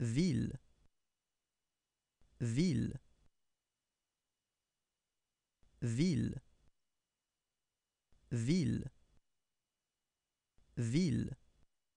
ville ville ville ville ville